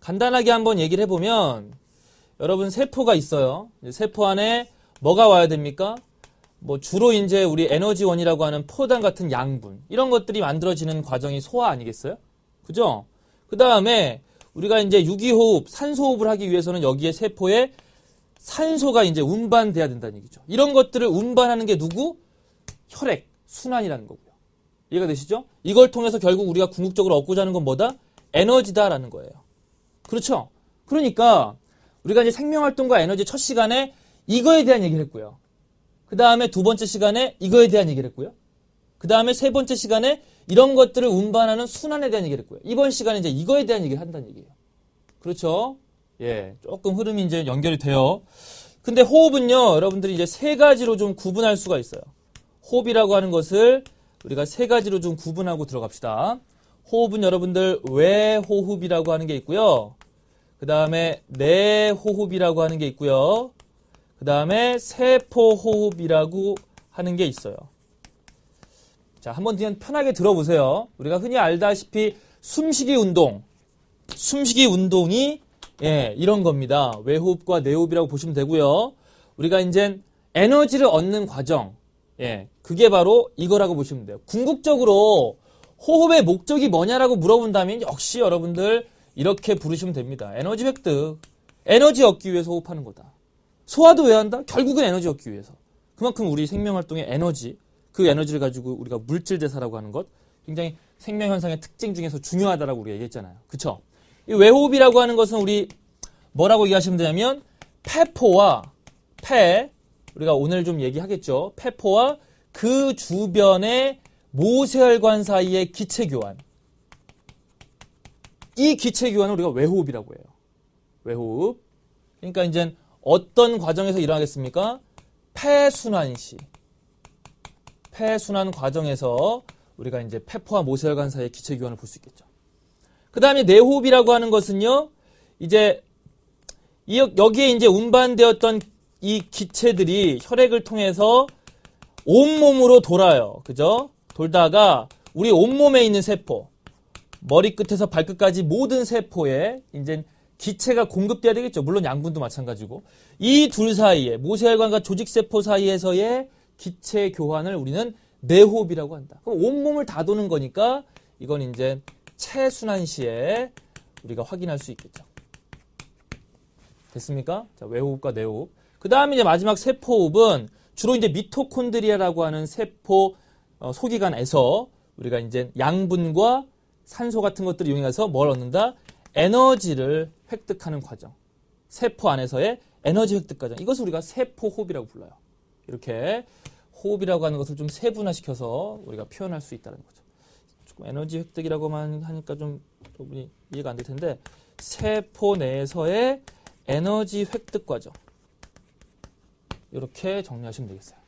간단하게 한번 얘기를 해보면 여러분 세포가 있어요. 세포 안에 뭐가 와야 됩니까? 뭐 주로 이제 우리 에너지원이라고 하는 포단 같은 양분 이런 것들이 만들어지는 과정이 소화 아니겠어요? 그죠? 그 다음에 우리가 이제 유기호흡, 산소호흡을 하기 위해서는 여기에 세포에 산소가 이제 운반돼야 된다는 얘기죠. 이런 것들을 운반하는 게 누구? 혈액, 순환이라는 거고요. 이해가 되시죠? 이걸 통해서 결국 우리가 궁극적으로 얻고자 하는 건 뭐다? 에너지다라는 거예요. 그렇죠? 그러니까 우리가 이제 생명활동과 에너지 첫 시간에 이거에 대한 얘기를 했고요. 그 다음에 두 번째 시간에 이거에 대한 얘기를 했고요. 그 다음에 세 번째 시간에 이런 것들을 운반하는 순환에 대한 얘기를 했고요. 이번 시간에 이제 이거에 대한 얘기를 한다는 얘기예요. 그렇죠? 예, 조금 흐름이 이제 연결이 돼요. 근데 호흡은요, 여러분들이 이제 세 가지로 좀 구분할 수가 있어요. 호흡이라고 하는 것을 우리가 세 가지로 좀 구분하고 들어갑시다. 호흡은 여러분들 외호흡이라고 하는 게 있고요. 그 다음에 내호흡이라고 하는 게 있고요. 그 다음에 세포호흡이라고 하는 게 있어요. 자, 한번 그냥 편하게 들어보세요. 우리가 흔히 알다시피 숨쉬기 운동, 숨쉬기 운동이 예, 이런 겁니다. 외호흡과 내호흡이라고 보시면 되고요. 우리가 이제 에너지를 얻는 과정, 예, 그게 바로 이거라고 보시면 돼요. 궁극적으로 호흡의 목적이 뭐냐라고 물어본다면 역시 여러분들 이렇게 부르시면 됩니다. 에너지 획득. 에너지 얻기 위해서 호흡하는 거다. 소화도 왜 한다? 결국은 에너지 얻기 위해서. 그만큼 우리 생명활동의 에너지, 그 에너지를 가지고 우리가 물질대사라고 하는 것 굉장히 생명현상의 특징 중에서 중요하다라고 우리가 얘기했잖아요. 그쵸? 이 외호흡이라고 하는 것은 우리 뭐라고 얘기하시면 되냐면 폐포와 폐, 우리가 오늘 좀 얘기하겠죠. 폐포와 그 주변의 모세혈관 사이의 기체 교환. 이 기체 교환을 우리가 외호흡이라고 해요. 외호흡. 그러니까 이제 어떤 과정에서 일어나겠습니까? 폐순환 시. 폐순환 과정에서 우리가 이제 폐포와 모세혈관 사이의 기체 교환을 볼 수 있겠죠. 그 다음에 내호흡이라고 하는 것은요, 이제 여기에 이제 운반되었던 이 기체들이 혈액을 통해서 온몸으로 돌아요. 그죠? 돌다가 우리 온몸에 있는 세포, 머리끝에서 발끝까지 모든 세포에 이제 기체가 공급돼야 되겠죠. 물론 양분도 마찬가지고. 이 둘 사이에 모세혈관과 조직세포 사이에서의 기체 교환을 우리는 내호흡이라고 한다. 그럼 온몸을 다 도는 거니까 이건 이제 체순환 시에 우리가 확인할 수 있겠죠. 됐습니까? 자, 외호흡과 내호흡. 그 다음에 이제 마지막 세포호흡은 주로 이제 미토콘드리아라고 하는 세포 어, 소기관에서 우리가 이제 양분과 산소 같은 것들을 이용해서 뭘 얻는다? 에너지를 획득하는 과정. 세포 안에서의 에너지 획득 과정. 이것을 우리가 세포 호흡이라고 불러요. 이렇게 호흡이라고 하는 것을 좀 세분화시켜서 우리가 표현할 수 있다는 거죠. 조금 에너지 획득이라고만 하니까 좀 여러분이 이해가 안 될 텐데 세포 내에서의 에너지 획득 과정. 이렇게 정리하시면 되겠어요.